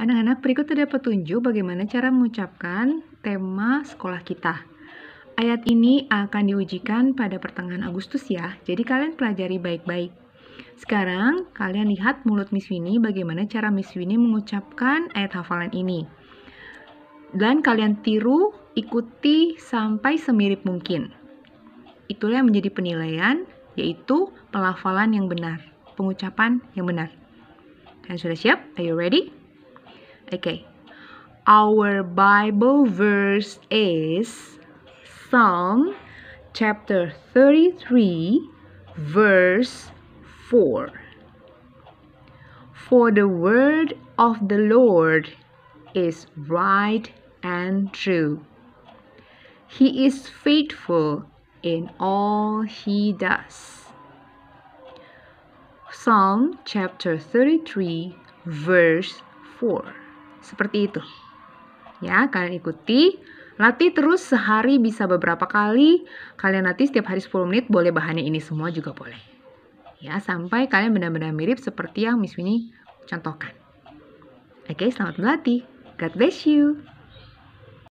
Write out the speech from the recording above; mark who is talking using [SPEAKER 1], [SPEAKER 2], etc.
[SPEAKER 1] Anak-anak, berikut ada petunjuk bagaimana cara mengucapkan tema sekolah kita. Ayat ini akan diujikan pada pertengahan Agustus ya, jadi kalian pelajari baik-baik. Sekarang, kalian lihat mulut Miss Winnie bagaimana cara Miss Winnie mengucapkan ayat hafalan ini. Dan kalian tiru, ikuti sampai semirip mungkin. Itulah yang menjadi penilaian, yaitu pelafalan yang benar, pengucapan yang benar. Kalian sudah siap? Are you ready? Okay. Our Bible verse is Psalm chapter 33 verse 4. For the word of the Lord is right and true. He is faithful in all he does. Psalm chapter 33 verse 4 Seperti itu. Ya, kalian ikuti. Latih terus sehari bisa beberapa kali. Kalian latih setiap hari 10 menit, boleh bahannya ini semua juga boleh. Ya, sampai kalian benar-benar mirip seperti yang Miss Winnie contohkan. Oke, selamat berlatih, God bless you.